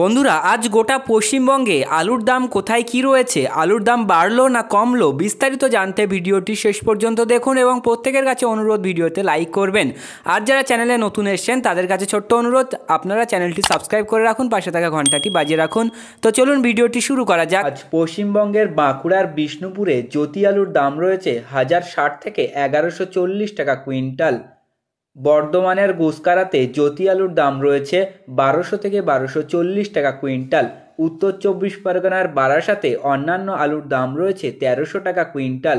বন্ধুরা আজ গোটা পশ্চিমবঙ্গে আলুর দাম কোথায় কি রয়েছে আলুর দাম বাড়লো না কমলো বিস্তারিত জানতে ভিডিওটি শেষ পর্যন্ত দেখুন এবং প্রত্যেকের কাছে অনুরোধ ভিডিওতে লাইক করবেন আর যারা চ্যানেলে নতুন এসছেন তাদের কাছে ছোট্ট অনুরোধ আপনারা চ্যানেলটি সাবস্ক্রাইব করে রাখুন পাশে থাকা ঘন্টাটি বাজিয়ে রাখুন তো চলুন ভিডিওটি শুরু করা যাক আজ পশ্চিমবঙ্গের বাঁকুড়ার বিষ্ণুপুরে জ্যোতি আলুর দাম রয়েছে হাজার ষাট থেকে এগারোশো চল্লিশ টাকা কুইন্টাল বর্ধমানের গুসকারাতে জ্যোতি আলুর দাম রয়েছে বারোশো থেকে বারোশো চল্লিশ টাকা কুইন্টাল উত্তর চব্বিশ পরগনার বারাসাতে অন্যান্য আলুর দাম রয়েছে তেরোশো টাকা কুইন্টাল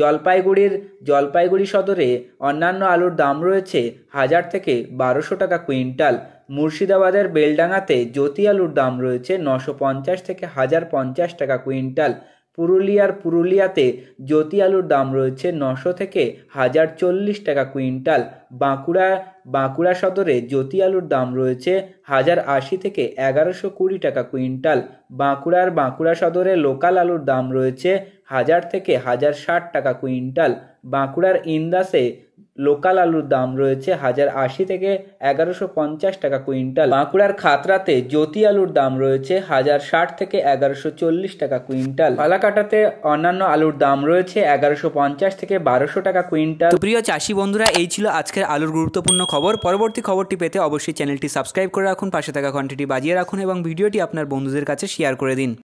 জলপাইগুড়ির জলপাইগুড়ি সদরে অন্যান্য আলুর দাম রয়েছে হাজার থেকে বারোশো টাকা কুইন্টাল মুর্শিদাবাদের বেলডাঙাতে জ্যোতি আলুর দাম রয়েছে নশো পঞ্চাশ থেকে হাজার পঞ্চাশ টাকা কুইন্টাল পুরুলিয়ার পুরুলিয়াতে জ্যোতি আলুর দাম রয়েছে নশো থেকে হাজার চল্লিশ টাকা কুইন্টাল বাঁকুড়া বাঁকুড়া সদরে জ্যোতি আলুর দাম রয়েছে হাজার আশি থেকে এগারোশো কুড়ি টাকা কুইন্টাল বাঁকুড়ার বাঁকুড়া সদরে লোকাল আলুর দাম রয়েছে হাজার থেকে হাজার ষাট টাকা কুইন্টাল বাঁকুড়ার ইন্দাসে লোকাল আলুর দাম রয়েছে হাজার আশি থেকে এগারোশো পঞ্চাশ টাকা কুইন্টাল বাঁকুড়ার খাতরাতে জ্যোতি আলুর দাম রয়েছে হাজার ষাট থেকে এগারোশো চল্লিশ টাকা কুইন্টাল পালাকাটাতে অন্যান্য আলুর দাম রয়েছে এগারোশো পঞ্চাশ থেকে বারোশো টাকা কুইন্টাল প্রিয় চাষি বন্ধুরা এই ছিল আজকের আলুর গুরুত্বপূর্ণ খবর পরবর্তী খবরটি পেতে অবশ্যই চ্যানেলটি সাবস্ক্রাইব করে রাখুন পাশে থাকা ঘন্টাটি বাজিয়ে রাখুন এবং ভিডিওটি আপনার বন্ধুদের কাছে শেয়ার করে দিন